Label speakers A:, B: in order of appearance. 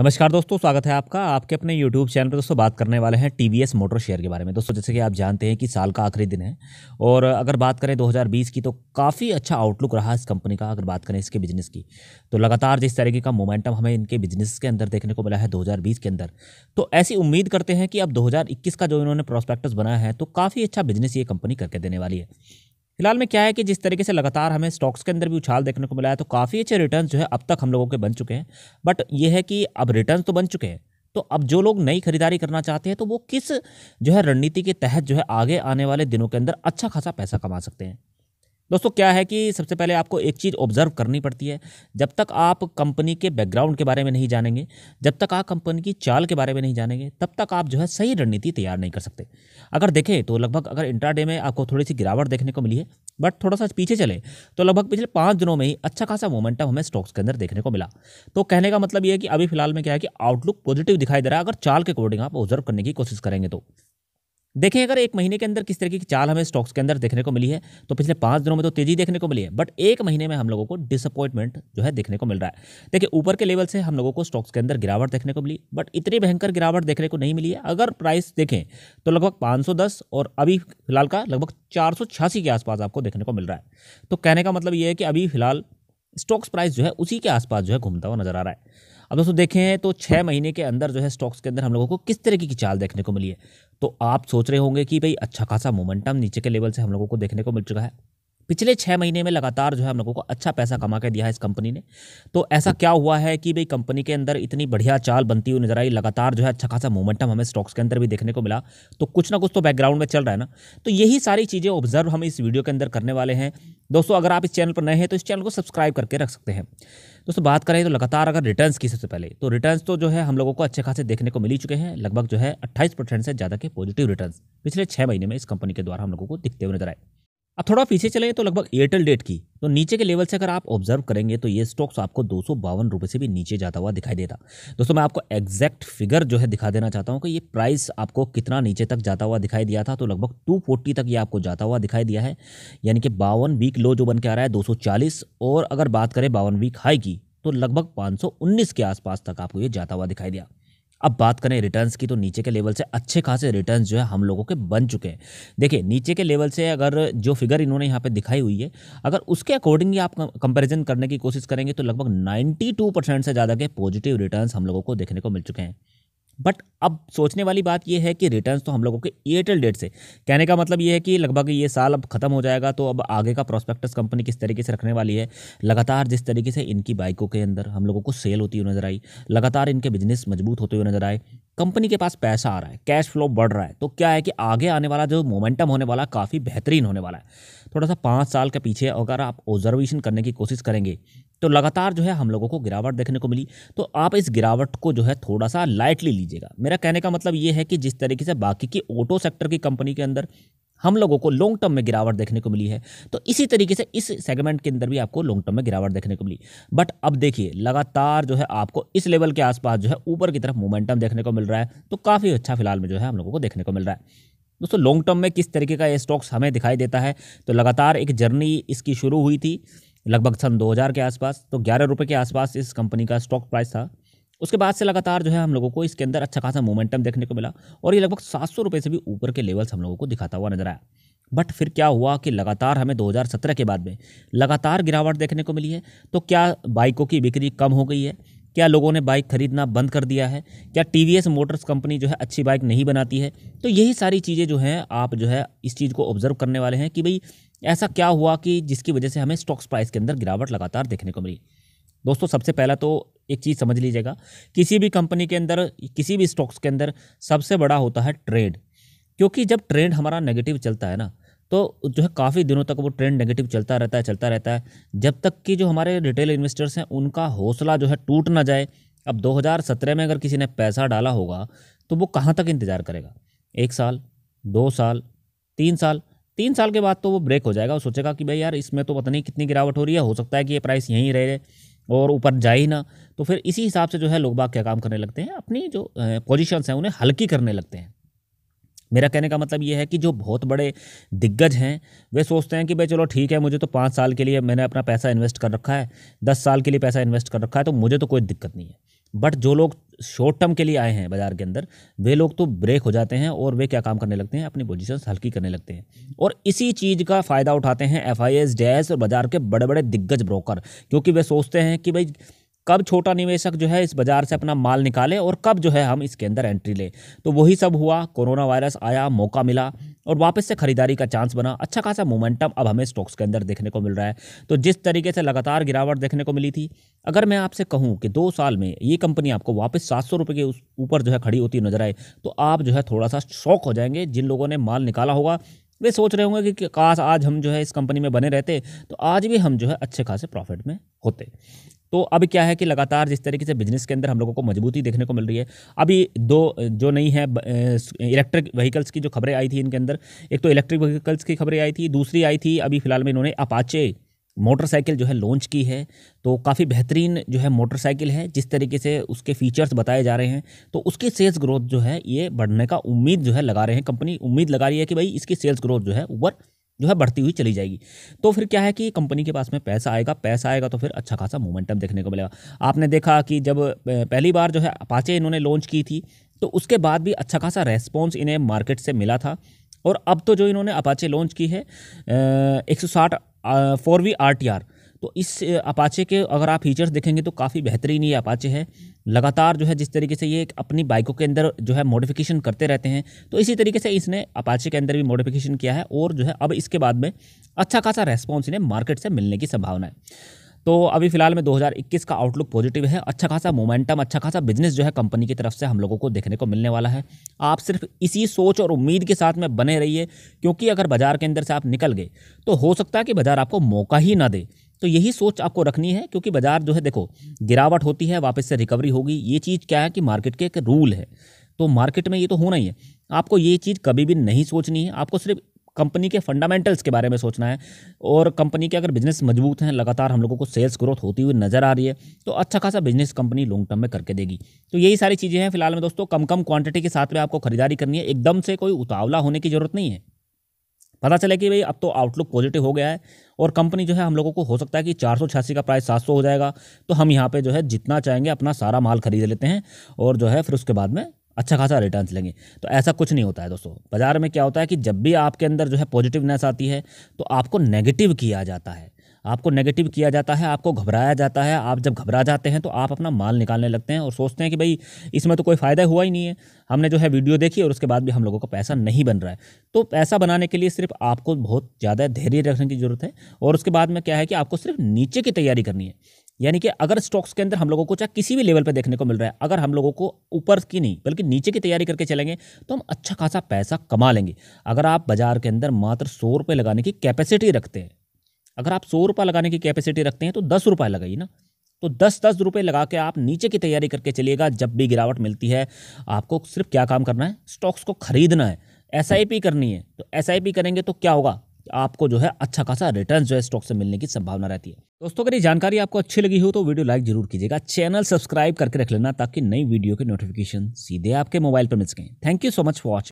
A: नमस्कार दोस्तों स्वागत है आपका आपके अपने YouTube चैनल पर दोस्तों बात करने वाले हैं टी मोटर शेयर के बारे में दोस्तों जैसे कि आप जानते हैं कि साल का आखिरी दिन है और अगर बात करें 2020 की तो काफ़ी अच्छा आउटलुक रहा इस कंपनी का अगर बात करें इसके बिजनेस की तो लगातार जिस तरीके का मोमेंटम हमें इनके बिजनेस के अंदर देखने को मिला है दो के अंदर तो ऐसी उम्मीद करते हैं कि अब दो का जो इन्होंने प्रोस्पेक्टस बनाया है तो काफ़ी अच्छा बिजनेस ये कंपनी करके देने वाली है फिलहाल में क्या है कि जिस तरीके से लगातार हमें स्टॉक्स के अंदर भी उछाल देखने को मिला है तो काफ़ी अच्छे रिटर्न जो है अब तक हम लोगों के बन चुके हैं बट ये है कि अब रिटर्न तो बन चुके हैं तो अब जो लोग नई खरीदारी करना चाहते हैं तो वो किस जो है रणनीति के तहत जो है आगे आने वाले दिनों के अंदर अच्छा खासा पैसा कमा सकते हैं दोस्तों क्या है कि सबसे पहले आपको एक चीज़ ऑब्जर्व करनी पड़ती है जब तक आप कंपनी के बैकग्राउंड के बारे में नहीं जानेंगे जब तक आप कंपनी की चाल के बारे में नहीं जानेंगे तब तक आप जो है सही रणनीति तैयार नहीं कर सकते अगर देखें तो लगभग अगर इंट्राडे में आपको थोड़ी सी गिरावट देखने को मिली है बट थोड़ा सा पीछे चले तो लगभग पिछले पाँच दिनों में ही अच्छा खासा मोमेंटम हमें स्टॉक्स के अंदर देखने को मिला तो कहने का मतलब यह है कि अभी फिलहाल में क्या है कि आउटलुक पॉजिटिव दिखाई दे रहा है अगर चाल के अकॉर्डिंग आप ऑब्जर्व करने की कोशिश करेंगे तो देखें अगर एक महीने के अंदर किस तरीके की चाल हमें स्टॉक्स के अंदर देखने को मिली है तो पिछले पाँच दिनों में तो तेजी देखने को मिली है बट एक महीने में हम लोगों को डिसअपॉइंटमेंट जो है देखने को मिल रहा है देखिए ऊपर के लेवल से हम लोगों को स्टॉक्स के अंदर गिरावट देखने को मिली बट इतनी भयंकर गिरावट देखने को नहीं मिली है अगर प्राइस देखें तो लगभग पाँच और अभी फिलहाल का लगभग चार के आसपास आपको देखने को मिल रहा है तो कहने का मतलब ये है कि अभी फिलहाल स्टॉक्स प्राइस जो है उसी के आसपास जो है घूमता हुआ नजर आ रहा है अब दोस्तों देखें तो छः महीने के अंदर जो है स्टॉक्स के अंदर हम लोगों को किस तरीके की चाल देखने को मिली है तो आप सोच रहे होंगे कि भाई अच्छा खासा मोमेंटम नीचे के लेवल से हम लोगों को देखने को मिल चुका है पिछले छः महीने में लगातार जो है हम लोगों को अच्छा पैसा कमा के दिया है इस कंपनी ने तो ऐसा क्या हुआ है कि भाई कंपनी के अंदर इतनी बढ़िया चाल बनती हुई नजर आई लगातार जो है अच्छा खासा मोमेंटम हमें स्टॉक्स के अंदर भी देखने को मिला तो कुछ ना कुछ तो बैकग्राउंड में चल रहा है ना तो यही सारी चीज़ें ऑब्जर्व हम इस वीडियो के अंदर करने वाले हैं दोस्तों अगर आप इस चैनल पर नए हैं तो इस चैनल को सब्सक्राइब करके रख सकते हैं दोस्तों बात करें तो लगातार अगर रिटर्न्स की सबसे पहले तो रिटर्न्स तो जो है हम लोगों को अच्छे खासे देखने को मिली चुके हैं लगभग जो है 28 परसेंट से ज़्यादा के पॉजिटिव रिटर्न्स पिछले छः महीने में इस कंपनी के द्वारा हम लोगों को दिखते हुए नजर आए अब थोड़ा पीछे चले तो लगभग एयरटेल डेट की तो नीचे के लेवल से अगर आप ऑब्जर्व करेंगे तो ये स्टॉक्स आपको दो सौ से भी नीचे जाता हुआ दिखाई देता दोस्तों मैं आपको एग्जैक्ट फिगर जो है दिखा देना चाहता हूँ कि ये प्राइस आपको कितना नीचे तक जाता हुआ दिखाई दिया था तो लगभग 240 तक ये आपको जाता हुआ दिखाई दिया है यानी कि बावन वीक लो जो बन के आ रहा है दो और अगर बात करें बावन वीक हाई की तो लगभग 519 के आसपास तक आपको ये जाता हुआ दिखाई दिया अब बात करें रिटर्न्स की तो नीचे के लेवल से अच्छे खासे रिटर्न्स जो है हम लोगों के बन चुके हैं देखिए नीचे के लेवल से अगर जो फिगर इन्होंने यहाँ पे दिखाई हुई है अगर उसके अकॉर्डिंगली आप कंपैरिजन करने की कोशिश करेंगे तो लगभग 92 परसेंट से ज़्यादा के पॉजिटिव रिटर्न्स हम लोगों को देखने को मिल चुके हैं बट अब सोचने वाली बात यह है कि रिटर्न्स तो हम लोगों के एयरटेल डेट से कहने का मतलब ये है कि लगभग ये साल अब खत्म हो जाएगा तो अब आगे का प्रोस्पेक्टस कंपनी किस तरीके से रखने वाली है लगातार जिस तरीके से इनकी बाइकों के अंदर हम लोगों को सेल होती हुई नजर आई लगातार इनके बिजनेस मजबूत होते हुए नजर आए कंपनी के पास पैसा आ रहा है कैश फ्लो बढ़ रहा है तो क्या है कि आगे आने वाला जो मोमेंटम होने वाला काफ़ी बेहतरीन होने वाला है थोड़ा सा पाँच साल के पीछे अगर आप ऑब्जर्वेशन करने की कोशिश करेंगे तो लगातार जो है हम लोगों को गिरावट देखने को मिली तो आप इस गिरावट को जो है थोड़ा सा लाइटली लीजिएगा मेरा कहने का मतलब ये है कि जिस तरीके से बाकी की ऑटो सेक्टर की कंपनी के अंदर हम लोगों को लॉन्ग टर्म में गिरावट देखने को मिली है तो इसी तरीके से इस सेगमेंट के अंदर भी आपको लॉन्ग टर्म में गिरावट देखने को मिली बट अब देखिए लगातार जो है आपको इस लेवल के आसपास जो है ऊपर की तरफ मोमेंटम देखने को मिल रहा है तो काफ़ी अच्छा फिलहाल में जो है हम लोगों को देखने को मिल रहा है दोस्तों लॉन्ग टर्म में किस तरीके का ये स्टॉक्स हमें दिखाई देता है तो लगातार एक जर्नी इसकी शुरू हुई थी लगभग सन दो के आसपास तो ग्यारह रुपये के आसपास इस कंपनी का स्टॉक प्राइस था उसके बाद से लगातार जो है हम लोगों को इसके अंदर अच्छा खासा मोमेंटम देखने को मिला और ये लगभग सात सौ रुपये से भी ऊपर के लेवल्स हम लोगों को दिखाता हुआ नजर आया बट फिर क्या हुआ कि लगातार हमें 2017 के बाद में लगातार गिरावट देखने को मिली है तो क्या बाइकों की बिक्री कम हो गई है क्या लोगों ने बाइक खरीदना बंद कर दिया है क्या टी मोटर्स कंपनी जो है अच्छी बाइक नहीं बनाती है तो यही सारी चीज़ें जो हैं आप जो है इस चीज़ को ऑब्जर्व करने वाले हैं कि भाई ऐसा क्या हुआ कि जिसकी वजह से हमें स्टॉक्स प्राइस के अंदर गिरावट लगातार देखने को मिली दोस्तों सबसे पहला तो एक चीज़ समझ लीजिएगा किसी भी कंपनी के अंदर किसी भी स्टॉक्स के अंदर सबसे बड़ा होता है ट्रेंड क्योंकि जब ट्रेंड हमारा नेगेटिव चलता है ना तो जो है काफ़ी दिनों तक वो ट्रेंड नेगेटिव चलता रहता है चलता रहता है जब तक कि जो हमारे रिटेल इन्वेस्टर्स हैं उनका हौसला जो है टूट ना जाए अब 2017 में अगर किसी ने पैसा डाला होगा तो वो कहाँ तक इंतज़ार करेगा एक साल दो साल तीन साल तीन साल के बाद तो वो ब्रेक हो जाएगा और सोचेगा कि भाई यार इसमें तो पता नहीं कितनी गिरावट हो रही है हो सकता है कि ये प्राइस यहीं रहे और ऊपर जाए ही ना तो फिर इसी हिसाब से जो है लोग बाग क्या काम करने लगते हैं अपनी जो पोजिशन हैं उन्हें हल्की करने लगते हैं मेरा कहने का मतलब ये है कि जो बहुत बड़े दिग्गज हैं वे सोचते हैं कि भाई चलो ठीक है मुझे तो पाँच साल के लिए मैंने अपना पैसा इन्वेस्ट कर रखा है दस साल के लिए पैसा इन्वेस्ट कर रखा है तो मुझे तो कोई दिक्कत नहीं है बट जो लोग शॉर्ट टर्म के लिए आए हैं बाजार के अंदर वे लोग तो ब्रेक हो जाते हैं और वे क्या काम करने लगते हैं अपनी पोजिशन हल्की करने लगते हैं और इसी चीज़ का फ़ायदा उठाते हैं एफ आई एस डैस और बाजार के बड़े बड़े दिग्गज ब्रोकर क्योंकि वे सोचते हैं कि भाई कब छोटा निवेशक जो है इस बाजार से अपना माल निकाले और कब जो है हम इसके अंदर एंट्री लें तो वही सब हुआ कोरोना वायरस आया मौका मिला और वापस से खरीदारी का चांस बना अच्छा खासा मोमेंटम अब हमें स्टॉक्स के अंदर देखने को मिल रहा है तो जिस तरीके से लगातार गिरावट देखने को मिली थी अगर मैं आपसे कहूं कि दो साल में ये कंपनी आपको वापस सात सौ रुपये के ऊपर जो है खड़ी होती नजर आए तो आप जो है थोड़ा सा शौक हो जाएंगे जिन लोगों ने माल निकाला होगा वे सोच रहे होंगे कि काश आज हम जो है इस कंपनी में बने रहते तो आज भी हम जो है अच्छे खासे प्रॉफिट में होते तो अब क्या है कि लगातार जिस तरीके से बिजनेस के अंदर हम लोगों को मजबूती देखने को मिल रही है अभी दो जो नई है इलेक्ट्रिक व्हीकल्स की जो खबरें आई थी इनके अंदर एक तो इलेक्ट्रिक व्हीकल्स की खबरें आई थी दूसरी आई थी अभी फिलहाल में इन्होंने अपाचे मोटरसाइकिल जो है लॉन्च की है तो काफ़ी बेहतरीन जो है मोटरसाइकिल है जिस तरीके से उसके फीचर्स बताए जा रहे हैं तो उसकी सेल्स ग्रोथ जो है ये बढ़ने का उम्मीद जो है लगा रहे हैं कंपनी उम्मीद लगा रही है कि भाई इसकी सेल्स ग्रोथ जो है ऊपर जो है बढ़ती हुई चली जाएगी तो फिर क्या है कि कंपनी के पास में पैसा आएगा पैसा आएगा तो फिर अच्छा खासा मोमेंटम देखने को मिलेगा आपने देखा कि जब पहली बार जो है अपाचे इन्होंने लॉन्च की थी तो उसके बाद भी अच्छा खासा रेस्पॉन्स इन्हें मार्केट से मिला था और अब तो जो इन्होंने अपाचे लॉन्च की है एक सौ साठ four V R T R तो इस अपाचे के अगर आप फीचर्स देखेंगे तो काफ़ी बेहतरीन ये अपाचे है लगातार जो है जिस तरीके से ये अपनी बाइकों के अंदर जो है मॉडिफिकेशन करते रहते हैं तो इसी तरीके से इसने अपाचे के अंदर भी मॉडिफिकेशन किया है और जो है अब इसके बाद में अच्छा खासा रेस्पॉन्स इन्हें मार्केट से मिलने की संभावना है तो अभी फिलहाल में 2021 का आउटलुक पॉजिटिव है अच्छा खासा मोमेंटम अच्छा खासा बिजनेस जो है कंपनी की तरफ से हम लोगों को देखने को मिलने वाला है आप सिर्फ इसी सोच और उम्मीद के साथ में बने रहिए क्योंकि अगर बाजार के अंदर से आप निकल गए तो हो सकता है कि बाजार आपको मौका ही ना दे तो यही सोच आपको रखनी है क्योंकि बाजार जो है देखो गिरावट होती है वापस से रिकवरी होगी ये चीज़ क्या है कि मार्केट के एक रूल है तो मार्केट में ये तो होना ही है आपको ये चीज़ कभी भी नहीं सोचनी है आपको सिर्फ कंपनी के फंडामेंटल्स के बारे में सोचना है और कंपनी के अगर बिजनेस मजबूत हैं लगातार हम लोगों को सेल्स ग्रोथ होती हुई नज़र आ रही है तो अच्छा खासा बिजनेस कंपनी लॉन्ग टर्म में करके देगी तो यही सारी चीज़ें हैं फिलहाल में दोस्तों कम कम क्वांटिटी के साथ में आपको खरीदारी करनी है एकदम से कोई उतावला होने की ज़रूरत नहीं है पता चले कि भाई अब तो आउटलुक पॉजिटिव हो गया है और कंपनी जो है हम लोगों को हो सकता है कि चार का प्राइस सात हो जाएगा तो हम यहाँ पर जो है जितना चाहेंगे अपना सारा माल खरीद लेते हैं और जो है फिर उसके बाद में अच्छा खासा रिटर्न लेंगे तो ऐसा कुछ नहीं होता है दोस्तों बाजार में क्या होता है कि जब भी आपके अंदर जो है पॉजिटिवनेस आती है तो आपको नेगेटिव किया जाता है आपको नेगेटिव किया जाता है आपको घबराया जाता है आप जब घबरा जाते हैं तो आप अपना माल निकालने लगते हैं और सोचते हैं कि भाई इसमें तो कोई फ़ायदा हुआ ही नहीं है हमने जो है वीडियो देखी और उसके बाद भी हम लोगों का पैसा नहीं बन रहा है तो पैसा बनाने के लिए सिर्फ आपको बहुत ज़्यादा धैर्य रखने की ज़रूरत है और उसके बाद में क्या है कि आपको सिर्फ नीचे की तैयारी करनी है यानी कि अगर स्टॉक्स के अंदर हम लोगों को चाहे किसी भी लेवल पर देखने को मिल रहा है अगर हम लोगों को ऊपर की नहीं बल्कि नीचे की तैयारी करके चलेंगे तो हम अच्छा खासा पैसा कमा लेंगे अगर आप बाजार के अंदर मात्र सौ रुपये लगाने की कैपेसिटी रखते हैं अगर आप सौ रुपये लगाने की कैपेसिटी रखते हैं तो दस रुपये लगाइए ना तो दस दस रुपये लगा के आप नीचे की तैयारी करके चलिएगा जब भी गिरावट मिलती है आपको सिर्फ क्या काम करना है स्टॉक्स को खरीदना है एस करनी है तो एस करेंगे तो क्या होगा आपको जो है अच्छा खासा रिटर्न जो है स्टॉक से मिलने की संभावना रहती है दोस्तों अगर ये जानकारी आपको अच्छी लगी हो तो वीडियो लाइक जरूर कीजिएगा चैनल सब्सक्राइब करके रख लेना ताकि नई वीडियो के नोटिफिकेशन सीधे आपके मोबाइल पर मिल सकें thank you so much for watching